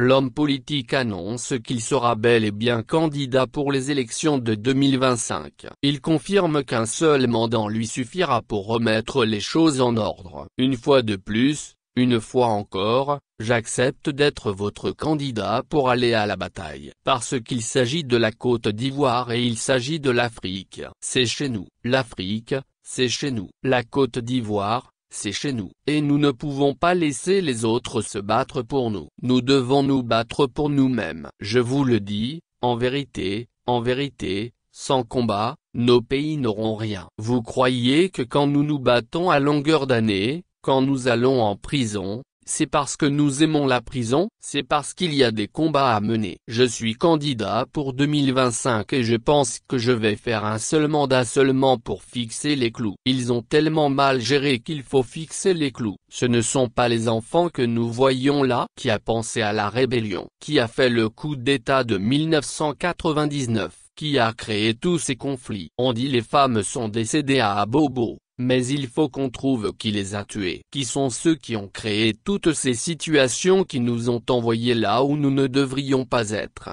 l'homme politique annonce qu'il sera bel et bien candidat pour les élections de 2025. Il confirme qu'un seul mandat lui suffira pour remettre les choses en ordre. Une fois de plus, une fois encore, j'accepte d'être votre candidat pour aller à la bataille. Parce qu'il s'agit de la Côte d'Ivoire et il s'agit de l'Afrique. C'est chez nous. L'Afrique, c'est chez nous. La Côte d'Ivoire, c'est chez nous. Et nous ne pouvons pas laisser les autres se battre pour nous. Nous devons nous battre pour nous-mêmes. Je vous le dis, en vérité, en vérité, sans combat, nos pays n'auront rien. Vous croyez que quand nous nous battons à longueur d'année, quand nous allons en prison, c'est parce que nous aimons la prison, c'est parce qu'il y a des combats à mener. Je suis candidat pour 2025 et je pense que je vais faire un seul mandat seulement pour fixer les clous. Ils ont tellement mal géré qu'il faut fixer les clous. Ce ne sont pas les enfants que nous voyons là. Qui a pensé à la rébellion Qui a fait le coup d'état de 1999 qui a créé tous ces conflits. On dit les femmes sont décédées à Abobo mais il faut qu'on trouve qui les a tués. Qui sont ceux qui ont créé toutes ces situations qui nous ont envoyés là où nous ne devrions pas être